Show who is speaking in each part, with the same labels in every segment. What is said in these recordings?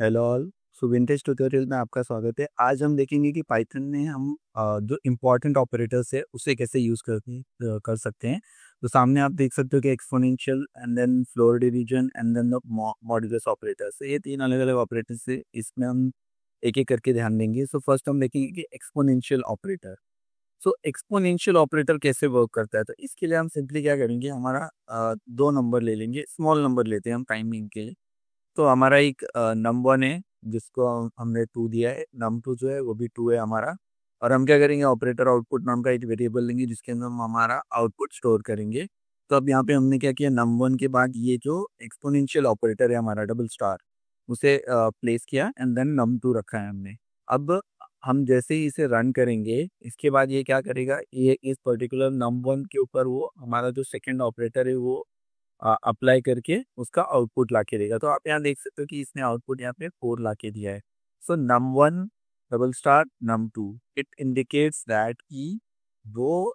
Speaker 1: Hello all so vintage tutorial में आपका स्वागत है आज हम देखेंगे कि पाइथन में हम जो इम्पोर्टेंट ऑपरेटर्स है उसे कैसे यूज़ कर कर सकते हैं तो सामने आप देख सकते हो कि exponential and then floor division and then modulus operators तो ये तीन अलग अलग ऑपरेटर्स है इसमें हम एक एक करके ध्यान देंगे सो so, फर्स्ट हम देखेंगे कि exponential operator so exponential operator कैसे वर्क करता है तो इसके लिए हम सिंपली क्या करेंगे हमारा दो नंबर ले लेंगे स्मॉल नंबर लेते हैं हम टाइमिंग के लिए तो हमारा एक नम वन है जिसको हमने टू दिया है नम टू जो है वो भी टू है हमारा और हम क्या करेंगे ऑपरेटर आउटपुट नाम का एक वेरिएबल लेंगे जिसके अंदर हम हमारा आउटपुट स्टोर करेंगे तो अब यहाँ पे हमने क्या किया नम वन के बाद ये जो एक्सपोनेंशियल ऑपरेटर है हमारा डबल स्टार उसे प्लेस किया एंड देन नम टू रखा है हमने अब हम जैसे ही इसे रन करेंगे इसके बाद ये क्या करेगा ये इस पर्टिकुलर नम वन के ऊपर वो हमारा जो सेकेंड ऑपरेटर है वो अप्लाई करके उसका आउटपुट ला के देगा तो आप यहाँ देख सकते हो कि इसने आउटपुट यहाँ पे फोर ला के दिया है so num one double star num two it indicates that कि वो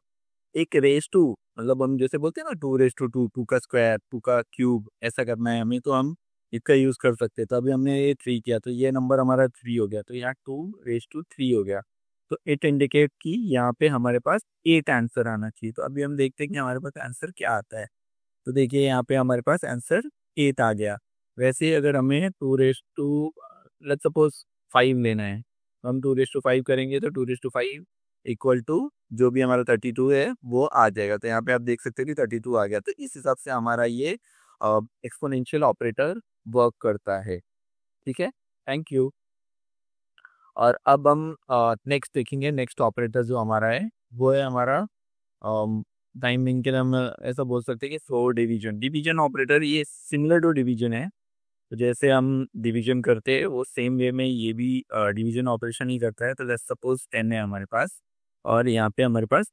Speaker 1: एक रेस टू मतलब हम जैसे बोलते हैं ना two raise two two two का स्क्वायर टू का क्यूब ऐसा करना है हमें तो हम इसका यूज़ कर सकते हैं तो अभी हमने ये थ्री किया तो ये नंबर हमारा थ्री हो गया तो यहाँ टू रेस टू थ्री हो गया तो इट इंडिकेट कि यहाँ पे हमारे पास एट आंसर आना चाहिए तो अभी हम देखते हैं कि हमारे पास आंसर क्या आता है तो देखिए यहाँ पे हमारे पास आंसर एट आ गया वैसे अगर हमें two raise two let suppose five लेना है तो हम टू रेस टू फाइव करेंगे तो two raise two five equal to जो भी हमारा थर्टी टू है वो आ जाएगा तो यहाँ पे आप देख सकते हैं कि थर्टी टू आ गया तो इस हिसाब से हमारा ये एक्सपोनेंशियल ऑपरेटर वर्क करता है ठीक है थैंक यू और अब हम नेक्स्ट देखेंगे नेक्स्ट ऑपरेटर जो हमारा है वो है हमारा टाइमिंग के लिए हम ऐसा बोल सकते हैं कि सो डिवीजन डिवीजन ऑपरेटर ये सिमिलर टू डिवीजन है तो जैसे हम डिवीजन करते हैं वो सेम वे में ये भी डिवीजन ऑपरेशन ही करता है तो लेट्स सपोज टेन है हमारे पास और यहाँ पे हमारे पास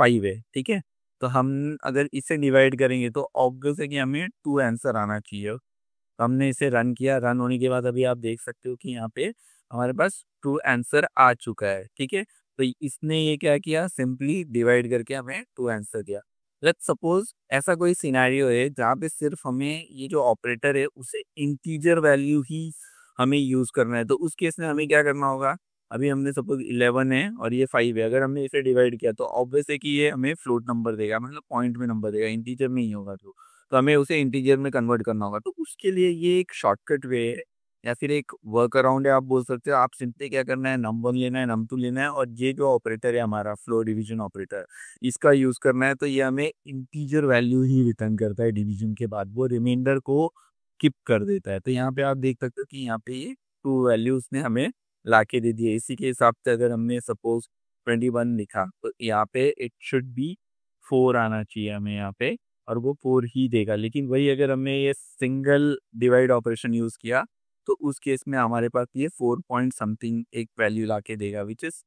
Speaker 1: फाइव है ठीक है तो हम अगर इसे डिवाइड करेंगे तो ऑब्वियस है कि हमें टू आंसर आना चाहिए तो हमने इसे रन किया रन होने के बाद अभी आप देख सकते हो कि यहाँ पे हमारे पास ट्रू आंसर आ चुका है ठीक है तो इसने ये क्या किया सिंपली डिवाइड करके हमें टू आंसर दिया लेट सपोज ऐसा कोई सीनारियो है जहाँ पे सिर्फ हमें ये जो ऑपरेटर है उसे इंटीजर वैल्यू ही हमें यूज़ करना है तो उस केस में हमें क्या करना होगा अभी हमने सपोज इलेवन है और ये फाइव है अगर हमने इसे डिवाइड किया तो ऑब्वियस है कि ये हमें फ्लोट नंबर देगा मतलब पॉइंट में नंबर देगा इंटीजर में ही होगा तो तो हमें उसे इंटीजर में कन्वर्ट करना होगा तो उसके लिए ये एक शॉर्टकट वे है या फिर एक वर्क अराउंड है आप बोल सकते हो आप सिंपली क्या करना है नम वन लेना है नम टू लेना है और ये जो ऑपरेटर है हमारा फ्लो डिवीजन ऑपरेटर इसका यूज़ करना है तो ये हमें इंटीजर वैल्यू ही रिटर्न करता है डिवीजन के बाद वो रिमाइंडर को किप कर देता है तो यहाँ पे आप देख सकते हो कि यहाँ पे ये टू वैल्यू उसने हमें ला के दे दिए इसी के हिसाब से अगर हमने सपोज ट्वेंटी वन लिखा तो यहाँ पे इट शुड बी फोर आना चाहिए हमें यहाँ पे और वो फोर ही देगा लेकिन वही अगर हमने ये सिंगल डिवाइड ऑपरेशन यूज़ किया तो उस केस में हमारे पास ये फोर पॉइंट समथिंग एक वैल्यू ला के देगा which is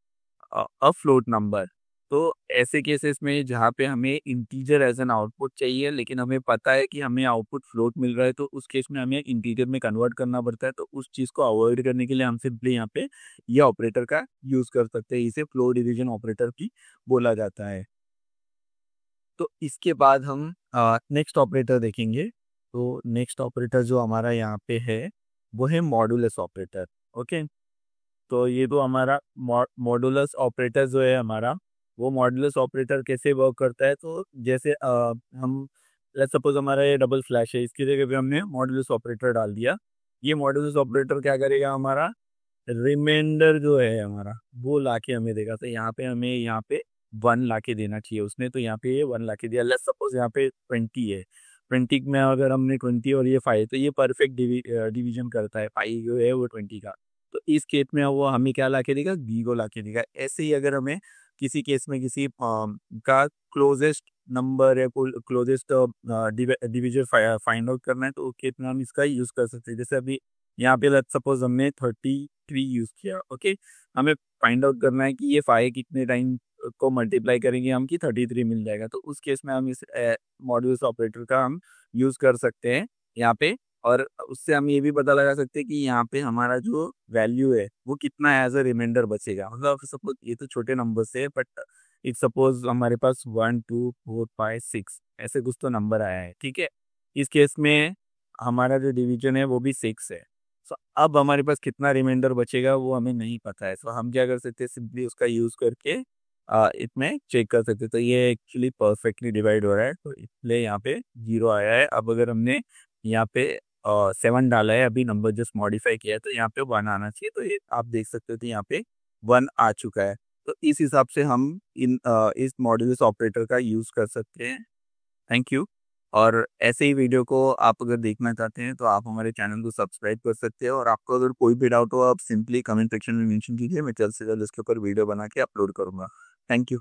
Speaker 1: a float number तो ऐसे केसेस में जहाँ पे हमें इंटीजर एज एन आउटपुट चाहिए लेकिन हमें पता है कि हमें आउटपुट फ्लोट मिल रहा है तो उस केस में हमें इंटीजर में कन्वर्ट करना पड़ता है तो उस चीज़ को अवॉइड करने के लिए हम सिंपली यहाँ पे ये ऑपरेटर का यूज़ कर सकते हैं इसे फ्लोट डिविजन ऑपरेटर भी बोला जाता है तो इसके बाद हम नेक्स्ट ऑपरेटर देखेंगे तो नेक्स्ट ऑपरेटर जो हमारा यहाँ पे है वो है मॉडुलस ऑपरेटर ओके तो ये तो हमारा मॉडुलस ऑपरेटर जो है हमारा वो मॉडुलस ऑपरेटर कैसे वर्क करता है तो जैसे आ, हम लेट्स सपोज हमारा ये डबल फ्लैश है इसकी जगह पे हमने मॉडुलस ऑपरेटर डाल दिया ये मॉडुलस ऑपरेटर क्या करेगा हमारा रिमाइंडर जो है हमारा वो लाके हमें देगा तो यहाँ पे हमें यहाँ पे वन लाके देना चाहिए उसने तो यहाँ पे वन लाके दिया लेट्स सपोज यहाँ पे ट्वेंटी है ट्वेंटी में अगर हमने ट्वेंटी और ये फाइव तो ये परफेक्ट डिवीजन करता है फाइव जो है वो ट्वेंटी का तो इस केस में वो हमें क्या ला के देगा बी को ला के देगा ऐसे ही अगर हमें किसी केस में किसी का क्लोजेस्ट नंबर या क्लोजेस्ट डिविजन फाइंड आउट करना है तो केस में हम इसका यूज़ कर सकते हैं जैसे अभी यहाँ पे लेट सपोज हमने थर्टी थ्री यूज़ किया ओके हमें फाइंड आउट करना है कि ये फाइव कितने टाइम को मल्टीप्लाई करेंगे हम कि थ्री मिल जाएगा तो उस केस में हम इस मॉड्यूल्स ऑपरेटर का हम यूज़ कर सकते हैं यहाँ पे और उससे हम ये भी पता लगा सकते हैं कि यहाँ पे हमारा जो वैल्यू है वो कितना एज अ रिमाइंडर बचेगा मतलब सपोज ये तो छोटे नंबर से बट इट सपोज हमारे पास one two four five six ऐसे कुछ तो नंबर आया है ठीक है इस केस में हमारा जो डिवीजन है वो भी सिक्स है सो so, अब हमारे पास कितना रिमाइंडर बचेगा वो हमें नहीं पता है सो so, हम क्या कर सकते हैं सिंपली उसका यूज़ करके इसमें चेक कर सकते तो ये एक्चुअली परफेक्टली डिवाइड हो रहा है तो इसलिए यहाँ पे जीरो आया है अब अगर हमने यहाँ पे सेवन डाला है अभी नंबर जस्ट मॉडिफाई किया है तो यहाँ पे वन आना चाहिए तो ये आप देख सकते हो तो यहाँ पे वन आ चुका है तो इस हिसाब से हम इन आ, इस मॉड्यूलस ऑपरेटर का यूज़ कर सकते हैं थैंक यू और ऐसे ही वीडियो को आप अगर देखना चाहते हैं तो आप हमारे चैनल को सब्सक्राइब कर सकते हैं और आपको अगर कोई भी डाउट हो आप सिंपली कमेंट सेक्शन में मेंशन कीजिए मैं जल्द से जल्द इसके ऊपर वीडियो बना के अपलोड करूँगा Thank you.